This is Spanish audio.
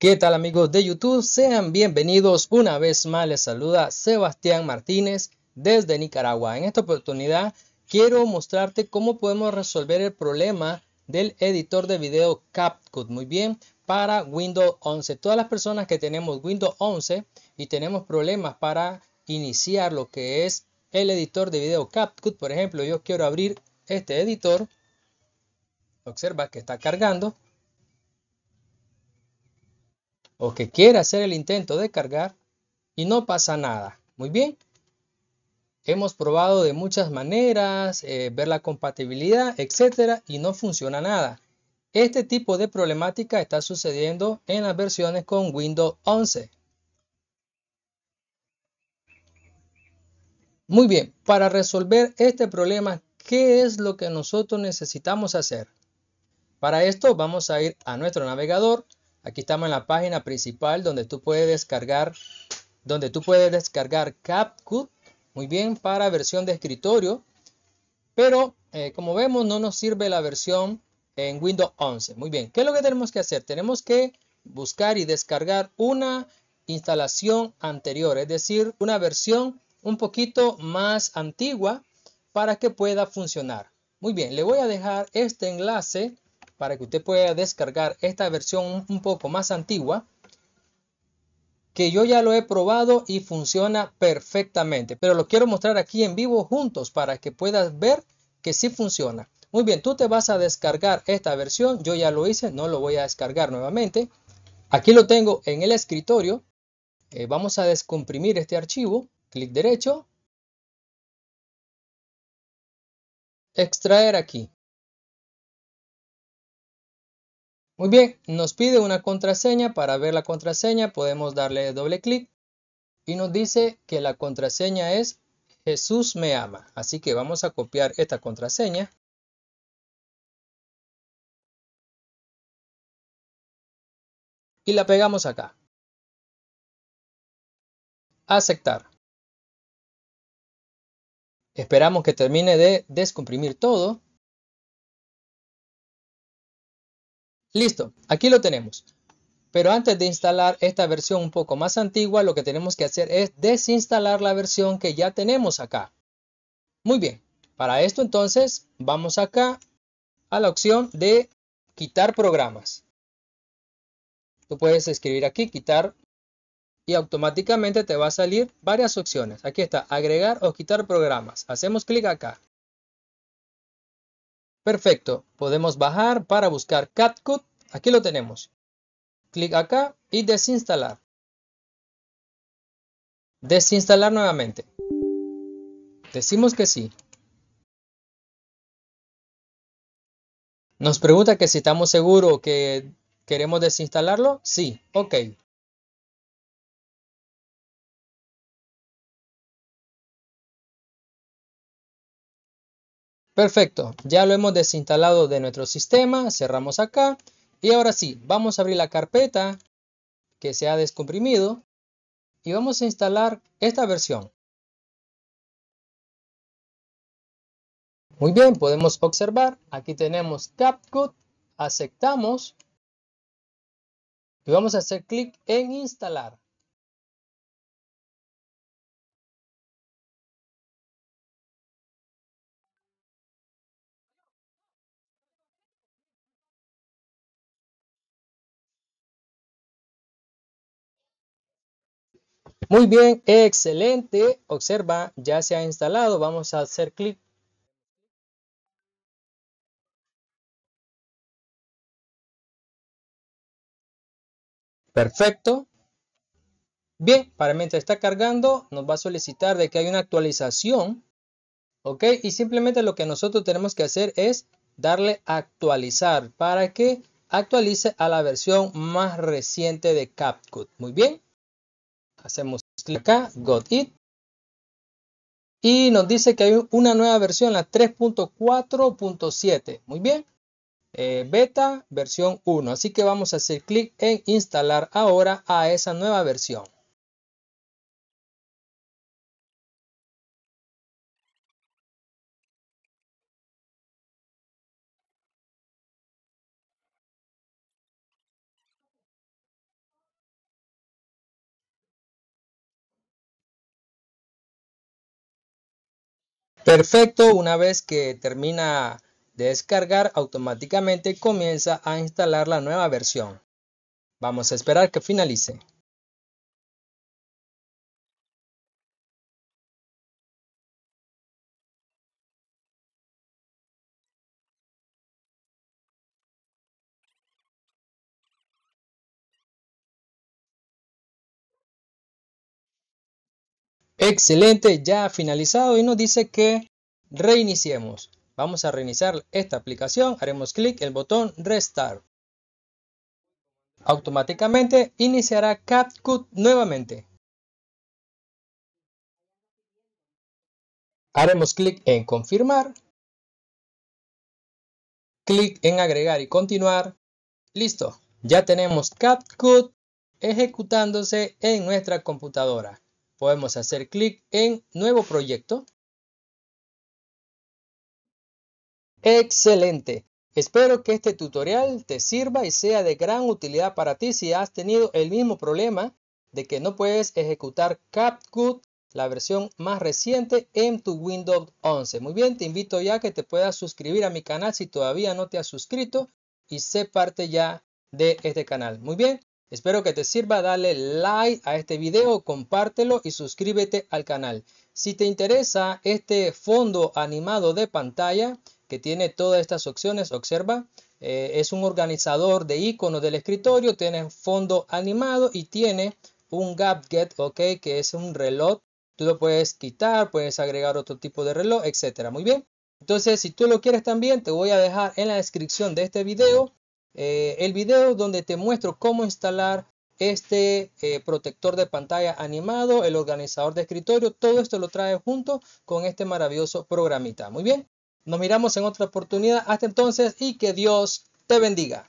¿Qué tal amigos de YouTube? Sean bienvenidos una vez más. Les saluda Sebastián Martínez desde Nicaragua. En esta oportunidad quiero mostrarte cómo podemos resolver el problema del editor de video CapCut. Muy bien, para Windows 11. Todas las personas que tenemos Windows 11 y tenemos problemas para iniciar lo que es el editor de video CapCut. Por ejemplo, yo quiero abrir este editor. Observa que está cargando o que quiere hacer el intento de cargar y no pasa nada. Muy bien. Hemos probado de muchas maneras, eh, ver la compatibilidad, etcétera, y no funciona nada. Este tipo de problemática está sucediendo en las versiones con Windows 11. Muy bien, para resolver este problema, ¿qué es lo que nosotros necesitamos hacer? Para esto vamos a ir a nuestro navegador, Aquí estamos en la página principal donde tú puedes descargar, donde tú puedes descargar CapCut, muy bien, para versión de escritorio. Pero eh, como vemos no nos sirve la versión en Windows 11. Muy bien, ¿qué es lo que tenemos que hacer? Tenemos que buscar y descargar una instalación anterior, es decir, una versión un poquito más antigua para que pueda funcionar. Muy bien, le voy a dejar este enlace para que usted pueda descargar esta versión un poco más antigua que yo ya lo he probado y funciona perfectamente pero lo quiero mostrar aquí en vivo juntos para que puedas ver que sí funciona muy bien tú te vas a descargar esta versión yo ya lo hice no lo voy a descargar nuevamente aquí lo tengo en el escritorio eh, vamos a descomprimir este archivo clic derecho extraer aquí Muy bien, nos pide una contraseña. Para ver la contraseña podemos darle doble clic y nos dice que la contraseña es Jesús me ama. Así que vamos a copiar esta contraseña. Y la pegamos acá. Aceptar. Esperamos que termine de descomprimir todo. Listo, aquí lo tenemos. Pero antes de instalar esta versión un poco más antigua, lo que tenemos que hacer es desinstalar la versión que ya tenemos acá. Muy bien, para esto entonces vamos acá a la opción de quitar programas. Tú puedes escribir aquí quitar y automáticamente te va a salir varias opciones. Aquí está agregar o quitar programas. Hacemos clic acá. Perfecto, podemos bajar para buscar CatCut. Aquí lo tenemos. Clic acá y desinstalar. Desinstalar nuevamente. Decimos que sí. Nos pregunta que si estamos seguros que queremos desinstalarlo. Sí, ok. Perfecto, ya lo hemos desinstalado de nuestro sistema, cerramos acá y ahora sí, vamos a abrir la carpeta que se ha descomprimido y vamos a instalar esta versión. Muy bien, podemos observar, aquí tenemos CapCut, aceptamos y vamos a hacer clic en instalar. Muy bien, excelente. Observa, ya se ha instalado. Vamos a hacer clic. Perfecto. Bien, para mientras está cargando, nos va a solicitar de que hay una actualización. ¿Ok? Y simplemente lo que nosotros tenemos que hacer es darle actualizar para que actualice a la versión más reciente de CapCut. Muy bien. Hacemos clic acá, Got It. Y nos dice que hay una nueva versión, la 3.4.7. Muy bien. Eh, beta versión 1. Así que vamos a hacer clic en instalar ahora a esa nueva versión. Perfecto, una vez que termina de descargar, automáticamente comienza a instalar la nueva versión. Vamos a esperar que finalice. Excelente, ya ha finalizado y nos dice que reiniciemos. Vamos a reiniciar esta aplicación, haremos clic en el botón Restart. Automáticamente iniciará CapCut nuevamente. Haremos clic en Confirmar. Clic en Agregar y Continuar. Listo, ya tenemos CapCut ejecutándose en nuestra computadora podemos hacer clic en Nuevo proyecto. Excelente. Espero que este tutorial te sirva y sea de gran utilidad para ti si has tenido el mismo problema de que no puedes ejecutar CapCut, la versión más reciente, en tu Windows 11. Muy bien, te invito ya que te puedas suscribir a mi canal si todavía no te has suscrito y sé parte ya de este canal. Muy bien, Espero que te sirva, dale like a este video, compártelo y suscríbete al canal. Si te interesa este fondo animado de pantalla que tiene todas estas opciones, observa, eh, es un organizador de iconos del escritorio, tiene fondo animado y tiene un gadget, ok, que es un reloj. Tú lo puedes quitar, puedes agregar otro tipo de reloj, etcétera. Muy bien. Entonces, si tú lo quieres también, te voy a dejar en la descripción de este video eh, el video donde te muestro cómo instalar este eh, protector de pantalla animado, el organizador de escritorio, todo esto lo trae junto con este maravilloso programita. Muy bien, nos miramos en otra oportunidad. Hasta entonces y que Dios te bendiga.